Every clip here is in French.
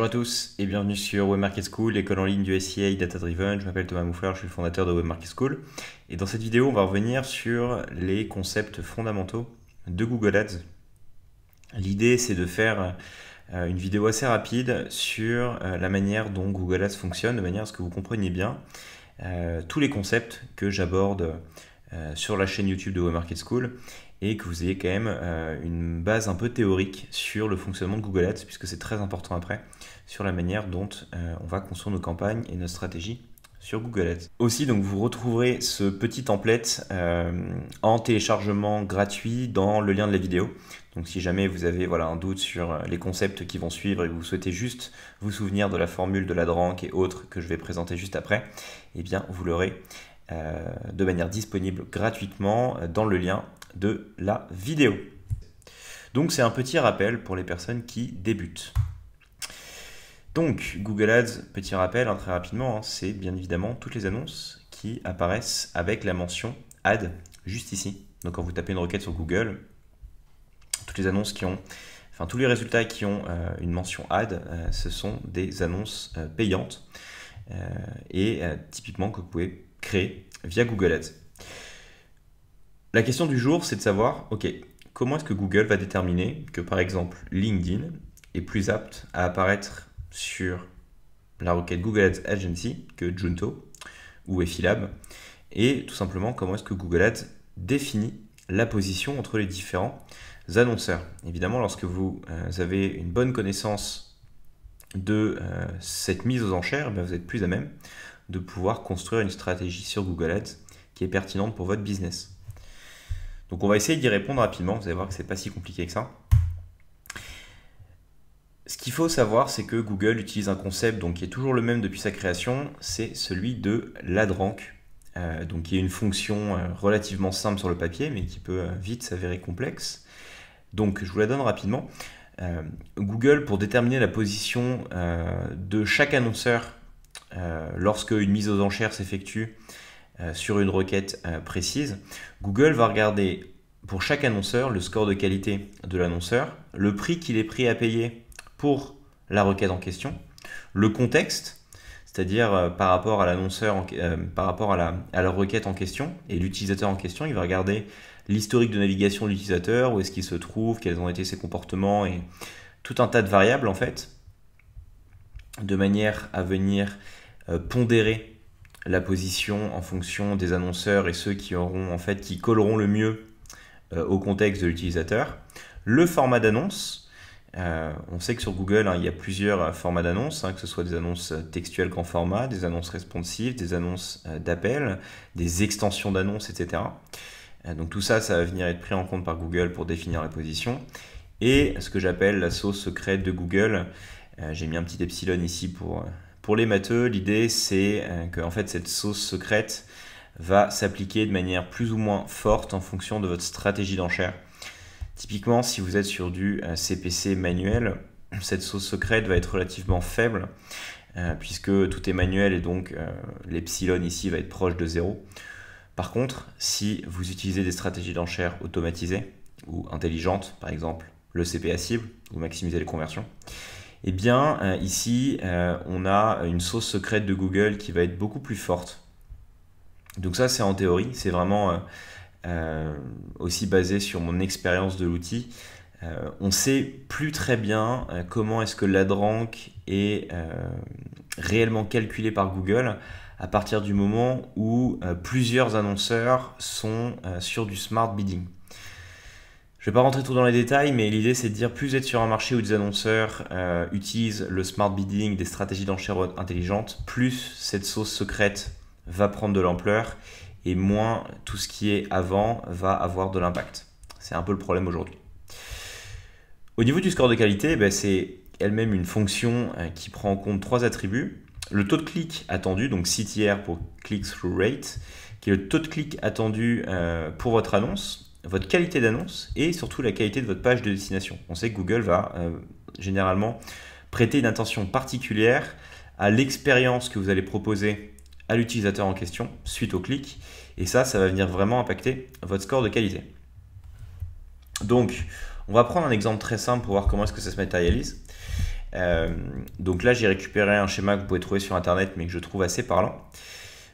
Bonjour à tous et bienvenue sur Web School, l'école en ligne du SEA Data Driven. Je m'appelle Thomas Mouffler, je suis le fondateur de Web School. Et dans cette vidéo, on va revenir sur les concepts fondamentaux de Google Ads. L'idée, c'est de faire euh, une vidéo assez rapide sur euh, la manière dont Google Ads fonctionne, de manière à ce que vous compreniez bien euh, tous les concepts que j'aborde sur la chaîne YouTube de Web Market School et que vous ayez quand même euh, une base un peu théorique sur le fonctionnement de Google Ads, puisque c'est très important après, sur la manière dont euh, on va construire nos campagnes et nos stratégies sur Google Ads. Aussi, donc vous retrouverez ce petit template euh, en téléchargement gratuit dans le lien de la vidéo. Donc si jamais vous avez voilà, un doute sur les concepts qui vont suivre et que vous souhaitez juste vous souvenir de la formule de la drank et autres que je vais présenter juste après, eh bien vous l'aurez de manière disponible gratuitement dans le lien de la vidéo. Donc c'est un petit rappel pour les personnes qui débutent. Donc Google Ads, petit rappel hein, très rapidement, hein, c'est bien évidemment toutes les annonces qui apparaissent avec la mention ad juste ici. Donc quand vous tapez une requête sur Google, toutes les annonces qui ont, enfin tous les résultats qui ont euh, une mention ad, euh, ce sont des annonces euh, payantes et typiquement que vous pouvez créer via Google Ads. La question du jour, c'est de savoir, OK, comment est-ce que Google va déterminer que, par exemple, LinkedIn est plus apte à apparaître sur la requête Google Ads Agency que Junto ou Effilab Et tout simplement, comment est-ce que Google Ads définit la position entre les différents annonceurs Évidemment, lorsque vous euh, avez une bonne connaissance de euh, cette mise aux enchères, ben, vous êtes plus à même de pouvoir construire une stratégie sur Google Ads qui est pertinente pour votre business. Donc on va essayer d'y répondre rapidement, vous allez voir que c'est pas si compliqué que ça. Ce qu'il faut savoir, c'est que Google utilise un concept donc, qui est toujours le même depuis sa création, c'est celui de l'adrank, euh, donc qui est une fonction euh, relativement simple sur le papier, mais qui peut euh, vite s'avérer complexe. Donc je vous la donne rapidement. Google, pour déterminer la position de chaque annonceur lorsque une mise aux enchères s'effectue, euh, sur une requête euh, précise, Google va regarder pour chaque annonceur le score de qualité de l'annonceur, le prix qu'il est prêt à payer pour la requête en question, le contexte, c'est-à-dire euh, par rapport à l'annonceur, par rapport à la, la, requête en question et l'utilisateur en question, il va regarder l'historique de navigation de l'utilisateur, où est-ce qu'il se trouve, quels ont été ses comportements et tout un tas de variables en fait, de manière à venir pondérer la position en fonction des annonceurs et ceux qui auront en fait qui colleront le mieux euh, au contexte de l'utilisateur. Le format d'annonce, euh, on sait que sur Google hein, il y a plusieurs euh, formats d'annonces, hein, que ce soit des annonces textuelles qu'en format, des annonces responsives, des annonces d'appel, des extensions d'annonces, etc. donc tout ça, ça va venir être pris en compte par Google pour définir la position. Et ce que j'appelle la sauce secrète de Google, j'ai mis un petit epsilon ici pour pour les matheux, l'idée c'est euh, que fait cette sauce secrète va s'appliquer de manière plus ou moins forte en fonction de votre stratégie d'enchère. Typiquement, si vous êtes sur du CPC euh, manuel, cette sauce secrète va être relativement faible euh, puisque tout est manuel et donc l'epsilon ici va être proche de zéro. Par contre, si vous utilisez des stratégies d'enchères automatisées ou intelligentes, par exemple le CPA cible, vous maximisez les conversions, eh bien euh, ici euh, on a une sauce secrète de Google qui va être beaucoup plus forte. Donc ça c'est en théorie, c'est vraiment euh, aussi basé sur mon expérience de l'outil. on ne sait plus très bien comment est-ce que l'adrank est réellement calculé par Google à partir du moment où plusieurs annonceurs sont sur du smart bidding. Je ne vais pas rentrer trop dans les détails, mais l'idée c'est de dire plus vous êtes sur un marché où des annonceurs euh, utilisent le smart bidding, des stratégies d'enchères intelligentes, plus cette sauce secrète va prendre de l'ampleur et moins tout ce qui est avant va avoir de l'impact. C'est un peu le problème aujourd'hui. Au niveau du score de qualité, ben, c'est elle-même une fonction euh, qui prend en compte trois attributs. Le taux de clic attendu, donc CTR pour click-through rate, qui est le taux de clic attendu euh, pour votre annonce, votre qualité d'annonce et surtout la qualité de votre page de destination. On sait que Google va euh, généralement prêter une attention particulière à l'expérience que vous allez proposer à l'utilisateur en question suite au clic et ça, ça va venir vraiment impacter votre score de qualité. Donc, on va prendre un exemple très simple pour voir comment est-ce que ça se matérialise. Euh, donc là, j'ai récupéré un schéma que vous pouvez trouver sur Internet mais que je trouve assez parlant.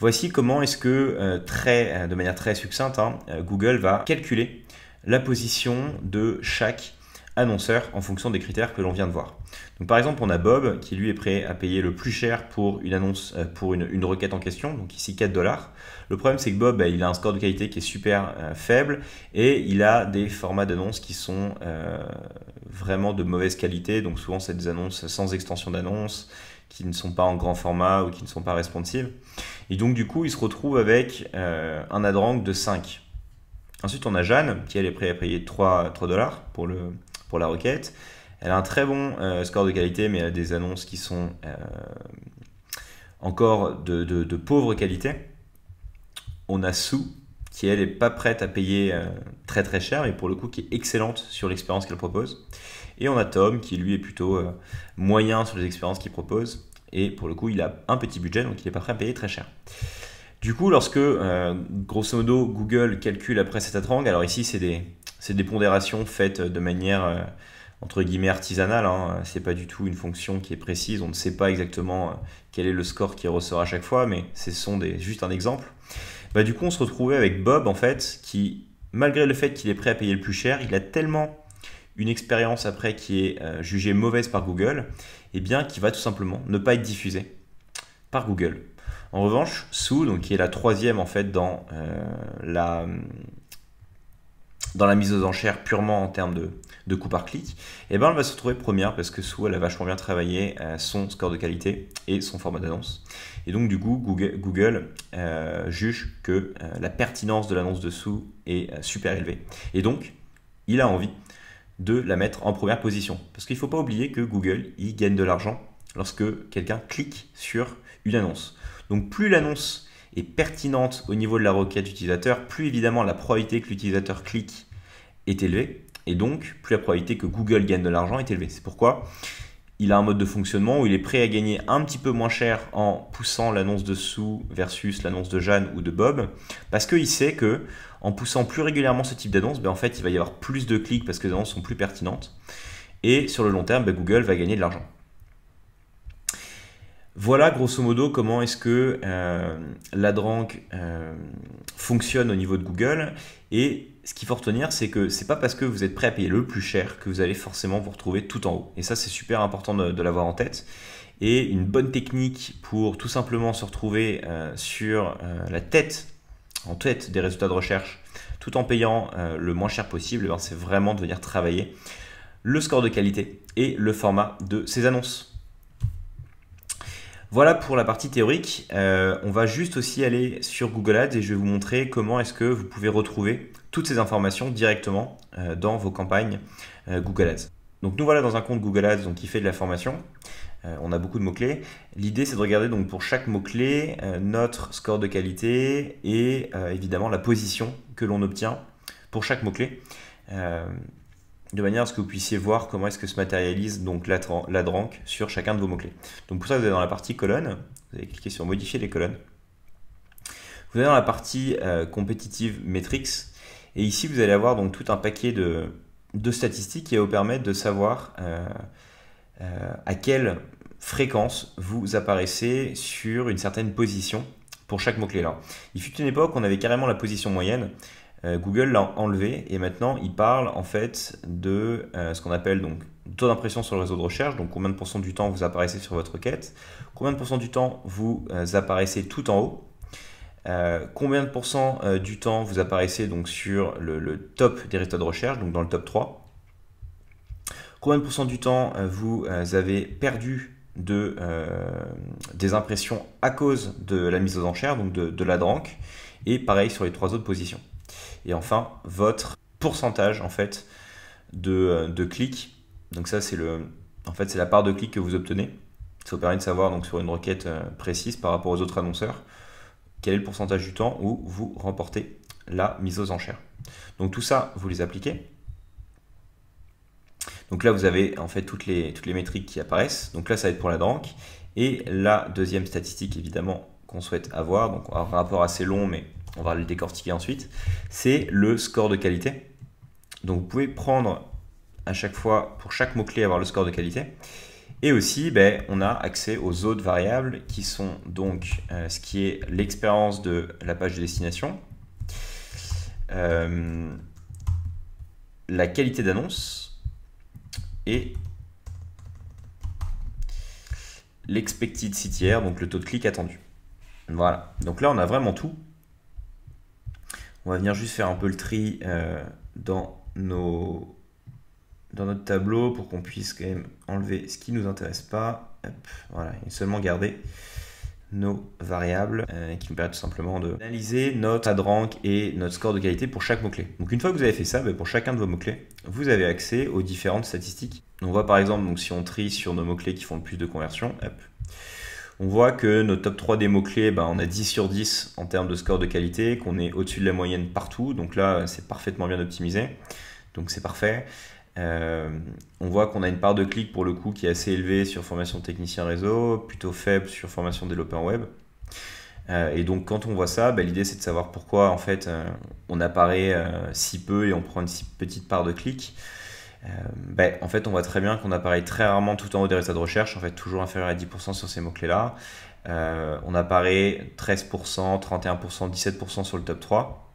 Voici comment est-ce que, euh, euh, de manière très succincte, hein, euh, Google va calculer la position de chaque annonceur en fonction des critères que l'on vient de voir. par exemple, on a Bob qui lui est prêt à payer le plus cher pour une annonce pour une, requête en question, donc ici 4 dollars. Le problème c'est que Bob bah, il a un score de qualité qui est super faible et il a des formats d'annonces qui sont vraiment de mauvaise qualité, donc souvent c'est des annonces sans extension d'annonce qui ne sont pas en grand format ou qui ne sont pas responsives. Et donc du coup, il se retrouve avec euh, un adrang de 5. Ensuite, on a Jeanne, qui elle est prête à payer 3 dollars pour, pour la requête. Elle a un très bon euh, score de qualité, mais elle a des annonces qui sont euh, encore de, de, pauvre qualité. On a Sue, qui elle n'est pas prête à payer euh, très très cher, mais pour le coup qui est excellente sur l'expérience qu'elle propose. Et on a Tom qui lui est plutôt euh, moyen sur les expériences qu'il propose, et pour le coup il a un petit budget, donc il n'est pas prêt à payer très cher. Du coup, lorsque, euh, grosso modo, Google calcule après cette attrange alors ici c'est des, pondérations faites de manière entre guillemets artisanale. Hein. C'est pas du tout une fonction qui est précise. On ne sait pas exactement quel est le score qui ressort à chaque fois, mais ce sont des, juste un exemple. Bah, du coup, on se retrouvait avec Bob, en fait, qui, malgré le fait qu'il est prêt à payer le plus cher, il a tellement une expérience après qui est euh, jugée mauvaise par Google, et eh bien, qui va tout simplement ne pas être diffusée par Google. En revanche, Sue, donc, qui est la troisième, en fait, dans, euh, la, dans la mise aux enchères purement en termes de, de coup par clic, et eh ben elle va se retrouver première parce que sous, elle a vachement bien travaillé euh, son score de qualité et son format d'annonce. Et donc du coup Google, euh, juge que euh, la pertinence de l'annonce de sous est super élevée. Et donc il a envie de la mettre en première position. Parce qu'il ne faut pas oublier que Google, il gagne de l'argent lorsque quelqu'un clique sur une annonce. Donc plus l'annonce est pertinente au niveau de la requête utilisateur, plus évidemment la probabilité que l'utilisateur clique est élevée. Et donc, plus la probabilité que Google gagne de l'argent est élevée. C'est pourquoi il a un mode de fonctionnement où il est prêt à gagner un petit peu moins cher en poussant l'annonce de Sue versus l'annonce de Jeanne ou de Bob, parce qu'il sait que en poussant plus régulièrement ce type d'annonce, ben en fait, il va y avoir plus de clics parce que les annonces sont plus pertinentes. Et sur le long terme, ben, Google va gagner de l'argent. Voilà grosso modo comment est-ce que euh, la drank euh, fonctionne au niveau de Google. Et ce qu'il faut retenir, c'est que c'est pas parce que vous êtes prêt à payer le plus cher que vous allez forcément vous retrouver tout en haut. Et ça, c'est super important de, l'avoir en tête. Et une bonne technique pour tout simplement se retrouver euh, sur la tête, en tête des résultats de recherche, tout en payant le moins cher possible, eh ben, c'est vraiment de venir travailler le score de qualité et le format de ces annonces. Voilà pour la partie théorique. Euh, on va juste aussi aller sur Google Ads et je vais vous montrer comment est-ce que vous pouvez retrouver toutes ces informations directement euh, dans vos campagnes euh, Google Ads. Donc nous voilà dans un compte Google Ads donc, qui fait de la formation. on a beaucoup de mots-clés. L'idée c'est de regarder donc pour chaque mot-clé notre score de qualité et évidemment la position que l'on obtient pour chaque mot-clé de manière à ce que vous puissiez voir comment est-ce que se matérialise donc la, la drank sur chacun de vos mots-clés. Donc pour ça, vous allez dans la partie colonne, vous allez cliquer sur modifier les colonnes. Vous allez dans la partie euh, compétitive metrics. et ici vous allez avoir donc tout un paquet de, statistiques qui va vous permettre de savoir euh, euh, à quelle fréquence vous apparaissez sur une certaine position pour chaque mot-clé. là. il fut une époque, où on avait carrément la position moyenne. Euh, Google l'a enlevé et maintenant il parle en fait de euh, ce qu'on appelle donc taux d'impression sur le réseau de recherche, donc combien de pourcents du temps vous apparaissez sur votre quête, combien de pourcents du temps vous euh, apparaissez tout en haut, combien de pourcents du temps vous apparaissez donc sur le, top des résultats de recherche, donc dans le top 3, combien de pourcents du temps vous avez perdu de, des impressions à cause de la mise aux enchères, donc de, de la drank, et pareil sur les trois autres positions. Et enfin, votre pourcentage en fait euh, de, clics. Donc ça, c'est le, en fait, c'est la part de clics que vous obtenez. Ça vous permet de savoir donc sur une requête euh, précise par rapport aux autres annonceurs quel est le pourcentage du temps où vous remportez la mise aux enchères. Donc tout ça, vous les appliquez. Donc là, vous avez en fait toutes les, toutes les métriques qui apparaissent. Donc là, ça va être pour la DRANK. Et la deuxième statistique, évidemment, qu'on souhaite avoir, donc un rapport assez long, mais on va le décortiquer ensuite, c'est le score de qualité. Donc vous pouvez prendre à chaque fois, pour chaque mot-clé, avoir le score de qualité. Et aussi, ben, on a accès aux autres variables qui sont donc euh, ce qui est l'expérience de la page de destination, euh, la qualité d'annonce et l'expected CTR, donc le taux de clic attendu. Voilà, donc là on a vraiment tout on va venir juste faire un peu le tri euh, dans, nos, dans notre tableau pour qu'on puisse quand même enlever ce qui nous intéresse pas. voilà, et seulement garder nos variables euh, qui nous permettent tout simplement d'analyser notre ad rank et notre score de qualité pour chaque mot-clé. Donc une fois que vous avez fait ça, ben, pour chacun de vos mots-clés, vous avez accès aux différentes statistiques. On voit par exemple, donc, si on trie sur nos mots-clés qui font le plus de conversion, on voit que nos top 3 des mots-clés, bah, on a 10 sur 10 en termes de score de qualité, qu'on est au-dessus de la moyenne partout. Donc là, c'est parfaitement bien optimisé. Donc c'est parfait. Euh, on voit qu'on a une part de clic pour le coup qui est assez élevée sur formation technicien réseau, plutôt faible sur formation développeur web. Euh, et donc quand on voit ça, bah, l'idée c'est de savoir pourquoi en fait euh, on apparaît si peu et on prend une si petite part de clic. Euh, ben, en fait, on voit très bien qu'on apparaît très rarement tout en haut des résultats de recherche, en fait toujours inférieur à 10% sur ces mots-clés-là. Euh, on apparaît 13%, 31%, 17% sur le top 3.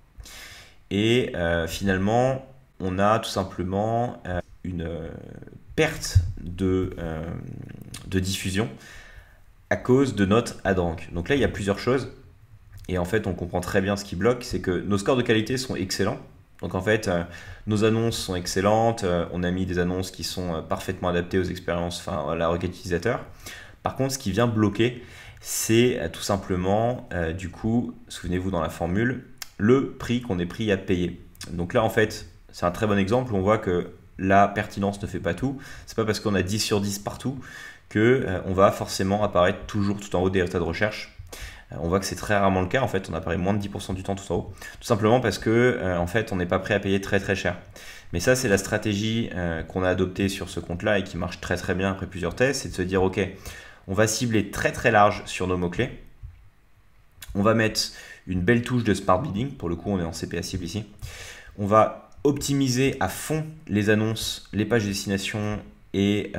Et euh, finalement, on a tout simplement une perte de, de diffusion à cause de notre ad Donc là, il y a plusieurs choses. Et en fait, on comprend très bien ce qui bloque, c'est que nos scores de qualité sont excellents, donc en fait, euh, nos annonces sont excellentes, euh, on a mis des annonces qui sont euh, parfaitement adaptées aux expériences, enfin à la requête utilisateur. Par contre, ce qui vient bloquer, c'est tout simplement, du coup, souvenez-vous dans la formule, le prix qu'on est pris à payer. Donc là, en fait, c'est un très bon exemple on voit que la pertinence ne fait pas tout. C'est pas parce qu'on a 10 sur 10 partout que on va forcément apparaître toujours tout en haut des résultats de recherche euh, on voit que c'est très rarement le cas. En fait, on apparaît moins de 10% du temps tout en haut. Tout simplement parce que, euh, en fait, on n'est pas prêt à payer très très cher. Mais ça, c'est la stratégie euh, qu'on a adoptée sur ce compte-là et qui marche très très bien après plusieurs tests, c'est de se dire, OK, on va cibler très très large sur nos mots-clés. On va mettre une belle touche de smart bidding. Pour le coup, on est en CPA cible ici. On va optimiser à fond les annonces, les pages destination et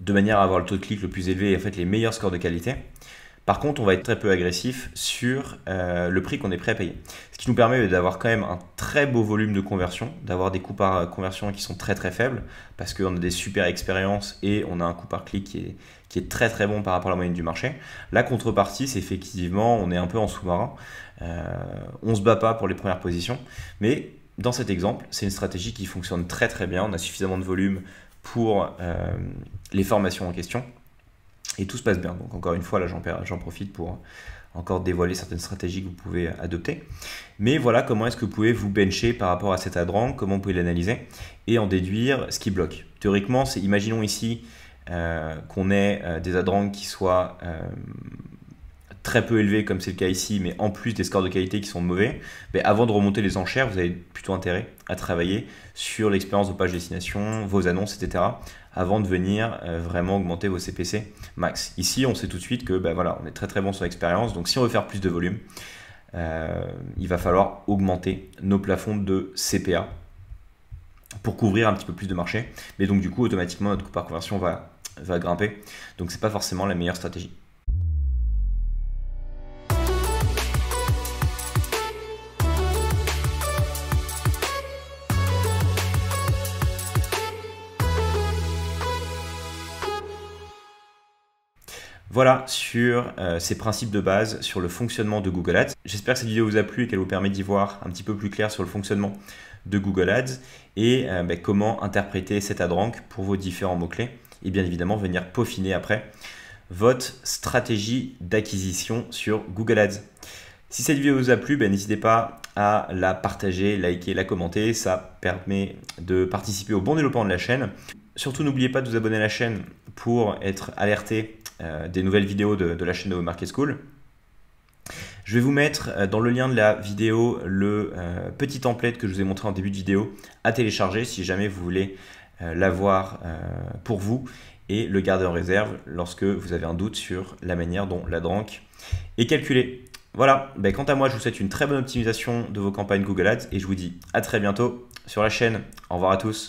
de manière à avoir le taux de clic le plus élevé et en fait les meilleurs scores de qualité. Par contre, on va être très peu agressif sur euh, le prix qu'on est prêt à payer. Ce qui nous permet d'avoir quand même un très beau volume de conversion, d'avoir des coûts par euh, conversion qui sont très très faibles, parce qu'on a des super expériences et on a un coût par clic qui est, très très bon par rapport à la moyenne du marché. La contrepartie, c'est effectivement, on est un peu en sous-marin. Euh, on se bat pas pour les premières positions, mais dans cet exemple, c'est une stratégie qui fonctionne très très bien. On a suffisamment de volume pour les formations en question et tout se passe bien. Donc encore une fois, là j'en profite pour encore dévoiler certaines stratégies que vous pouvez adopter. Mais voilà comment est-ce que vous pouvez vous bencher par rapport à cet adran, comment vous pouvez l'analyser et en déduire ce qui bloque. Théoriquement, c'est imaginons ici euh, qu'on ait euh, des adrangs qui soient euh, très peu élevés comme c'est le cas ici, mais en plus des scores de qualité qui sont mauvais, mais ben, avant de remonter les enchères, vous avez plutôt intérêt à travailler sur l'expérience de page destination, vos annonces, etc., avant de venir vraiment augmenter vos CPC max. Ici, on sait tout de suite que ben voilà, on est très très bon sur l'expérience. Donc si on veut faire plus de volume, euh, il va falloir augmenter nos plafonds de CPA pour couvrir un petit peu plus de marché. Mais donc du coup, automatiquement, notre coût par conversion va, va grimper. Donc c'est pas forcément la meilleure stratégie. Voilà sur euh, ces principes de base, sur le fonctionnement de Google Ads. J'espère que cette vidéo vous a plu et qu'elle vous permet d'y voir un petit peu plus clair sur le fonctionnement de Google Ads et euh, ben, comment interpréter cet rank pour vos différents mots-clés et bien évidemment venir peaufiner après votre stratégie d'acquisition sur Google Ads. Si cette vidéo vous a plu, ben, n'hésitez pas à la partager, liker, la commenter. Ça permet de participer au bon développement de la chaîne. Surtout, n'oubliez pas de vous abonner à la chaîne pour être alerté euh, des nouvelles vidéos de, la chaîne de Market School. Je vais vous mettre euh, dans le lien de la vidéo le euh, petit template que je vous ai montré en début de vidéo à télécharger si jamais vous voulez l'avoir pour vous et le garder en réserve lorsque vous avez un doute sur la manière dont la drank est calculée. Voilà, ben, quant à moi, je vous souhaite une très bonne optimisation de vos campagnes Google Ads et je vous dis à très bientôt sur la chaîne. Au revoir à tous.